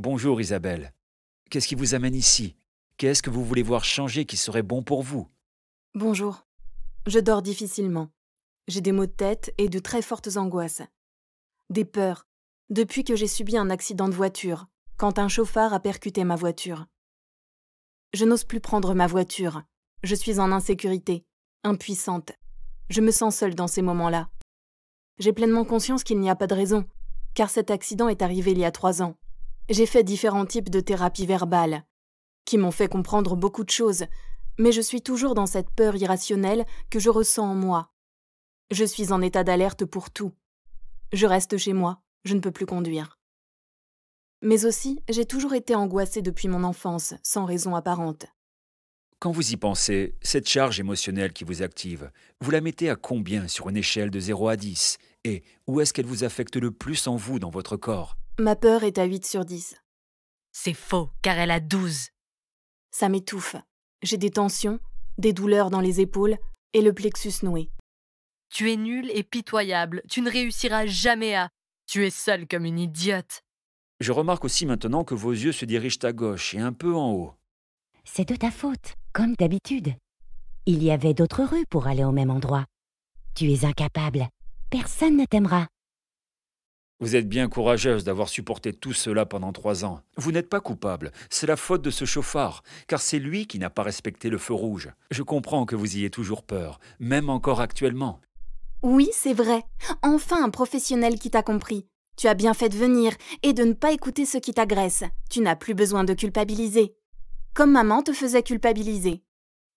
Bonjour Isabelle. Qu'est-ce qui vous amène ici Qu'est-ce que vous voulez voir changer qui serait bon pour vous Bonjour. Je dors difficilement. J'ai des maux de tête et de très fortes angoisses. Des peurs, depuis que j'ai subi un accident de voiture, quand un chauffard a percuté ma voiture. Je n'ose plus prendre ma voiture. Je suis en insécurité, impuissante. Je me sens seule dans ces moments-là. J'ai pleinement conscience qu'il n'y a pas de raison, car cet accident est arrivé il y a trois ans, j'ai fait différents types de thérapies verbales, qui m'ont fait comprendre beaucoup de choses, mais je suis toujours dans cette peur irrationnelle que je ressens en moi. Je suis en état d'alerte pour tout. Je reste chez moi, je ne peux plus conduire. Mais aussi, j'ai toujours été angoissée depuis mon enfance, sans raison apparente. Quand vous y pensez, cette charge émotionnelle qui vous active, vous la mettez à combien sur une échelle de 0 à 10 Et où est-ce qu'elle vous affecte le plus en vous dans votre corps Ma peur est à 8 sur 10. C'est faux, car elle a 12. Ça m'étouffe. J'ai des tensions, des douleurs dans les épaules et le plexus noué. Tu es nul et pitoyable. Tu ne réussiras jamais à. Tu es seul comme une idiote. Je remarque aussi maintenant que vos yeux se dirigent à gauche et un peu en haut. C'est de ta faute, comme d'habitude. Il y avait d'autres rues pour aller au même endroit. Tu es incapable. Personne ne t'aimera. Vous êtes bien courageuse d'avoir supporté tout cela pendant trois ans. Vous n'êtes pas coupable, c'est la faute de ce chauffard, car c'est lui qui n'a pas respecté le feu rouge. Je comprends que vous y ayez toujours peur, même encore actuellement. Oui, c'est vrai. Enfin un professionnel qui t'a compris. Tu as bien fait de venir et de ne pas écouter ceux qui t'agressent. Tu n'as plus besoin de culpabiliser. Comme maman te faisait culpabiliser.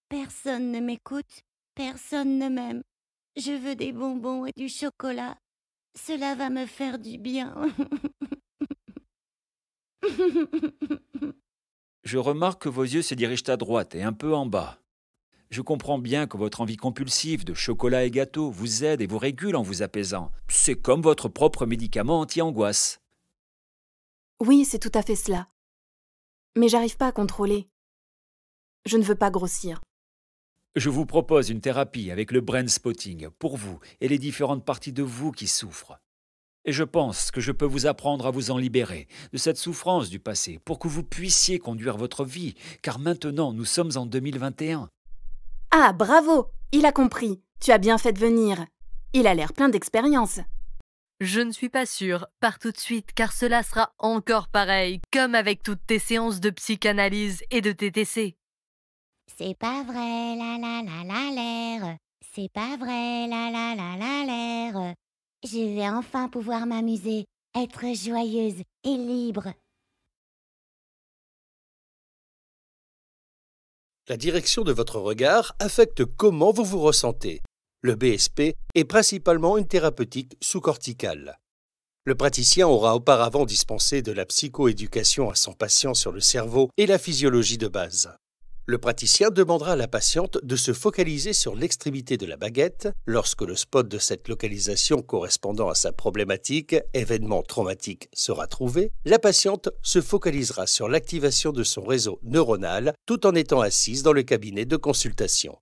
Personne ne m'écoute, personne ne m'aime. Je veux des bonbons et du chocolat. Cela va me faire du bien. Je remarque que vos yeux se dirigent à droite et un peu en bas. Je comprends bien que votre envie compulsive de chocolat et gâteau vous aide et vous régule en vous apaisant. C'est comme votre propre médicament anti-angoisse. Oui, c'est tout à fait cela. Mais j'arrive pas à contrôler. Je ne veux pas grossir. Je vous propose une thérapie avec le brain spotting pour vous et les différentes parties de vous qui souffrent. Et je pense que je peux vous apprendre à vous en libérer de cette souffrance du passé pour que vous puissiez conduire votre vie, car maintenant nous sommes en 2021. Ah, bravo Il a compris. Tu as bien fait de venir. Il a l'air plein d'expérience. Je ne suis pas sûre. par tout de suite, car cela sera encore pareil, comme avec toutes tes séances de psychanalyse et de TTC. C'est pas vrai, la la la la l'air. C'est pas vrai, la la la la l'air. Je vais enfin pouvoir m'amuser, être joyeuse et libre. La direction de votre regard affecte comment vous vous ressentez. Le BSP est principalement une thérapeutique sous-corticale. Le praticien aura auparavant dispensé de la psychoéducation à son patient sur le cerveau et la physiologie de base. Le praticien demandera à la patiente de se focaliser sur l'extrémité de la baguette lorsque le spot de cette localisation correspondant à sa problématique, événement traumatique, sera trouvé. La patiente se focalisera sur l'activation de son réseau neuronal tout en étant assise dans le cabinet de consultation.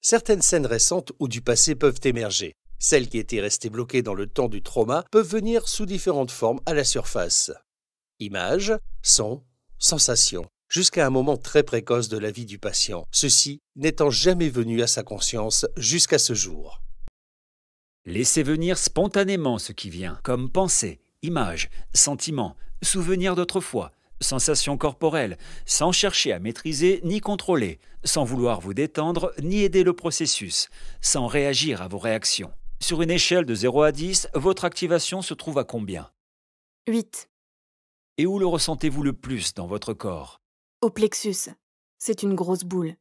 Certaines scènes récentes ou du passé peuvent émerger. Celles qui étaient restées bloquées dans le temps du trauma peuvent venir sous différentes formes à la surface. Images, sons, sensations jusqu'à un moment très précoce de la vie du patient, ceci n'étant jamais venu à sa conscience jusqu'à ce jour. Laissez venir spontanément ce qui vient, comme pensée, images, sentiments, souvenirs d'autrefois, sensations corporelles, sans chercher à maîtriser ni contrôler, sans vouloir vous détendre ni aider le processus, sans réagir à vos réactions. Sur une échelle de 0 à 10, votre activation se trouve à combien 8. Et où le ressentez-vous le plus dans votre corps au plexus. C'est une grosse boule.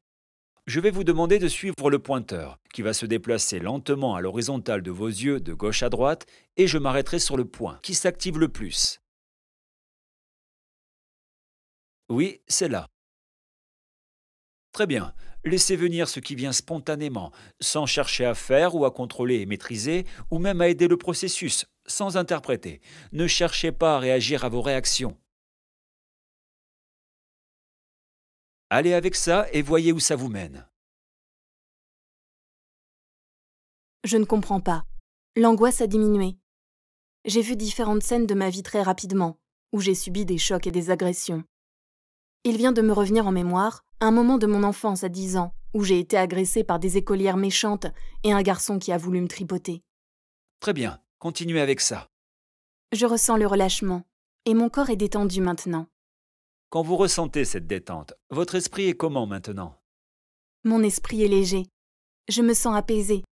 Je vais vous demander de suivre le pointeur, qui va se déplacer lentement à l'horizontale de vos yeux de gauche à droite, et je m'arrêterai sur le point qui s'active le plus. Oui, c'est là. Très bien. Laissez venir ce qui vient spontanément, sans chercher à faire ou à contrôler et maîtriser, ou même à aider le processus, sans interpréter. Ne cherchez pas à réagir à vos réactions. Allez avec ça et voyez où ça vous mène. Je ne comprends pas. L'angoisse a diminué. J'ai vu différentes scènes de ma vie très rapidement, où j'ai subi des chocs et des agressions. Il vient de me revenir en mémoire un moment de mon enfance à 10 ans, où j'ai été agressée par des écolières méchantes et un garçon qui a voulu me tripoter. Très bien, continuez avec ça. Je ressens le relâchement, et mon corps est détendu maintenant. Quand vous ressentez cette détente, votre esprit est comment maintenant Mon esprit est léger. Je me sens apaisé.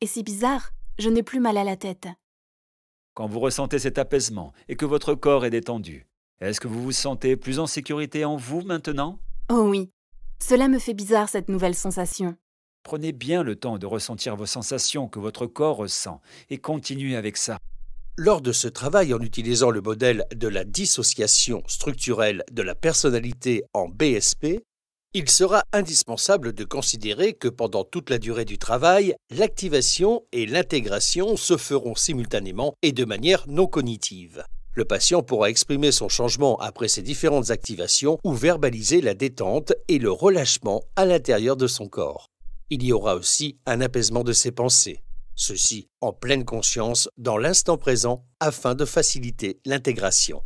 Et si bizarre, je n'ai plus mal à la tête. Quand vous ressentez cet apaisement et que votre corps est détendu, est-ce que vous vous sentez plus en sécurité en vous maintenant Oh oui. Cela me fait bizarre cette nouvelle sensation. Prenez bien le temps de ressentir vos sensations que votre corps ressent et continuez avec ça. Lors de ce travail, en utilisant le modèle de la dissociation structurelle de la personnalité en BSP, il sera indispensable de considérer que pendant toute la durée du travail, l'activation et l'intégration se feront simultanément et de manière non cognitive. Le patient pourra exprimer son changement après ces différentes activations ou verbaliser la détente et le relâchement à l'intérieur de son corps. Il y aura aussi un apaisement de ses pensées ceci en pleine conscience dans l'instant présent afin de faciliter l'intégration.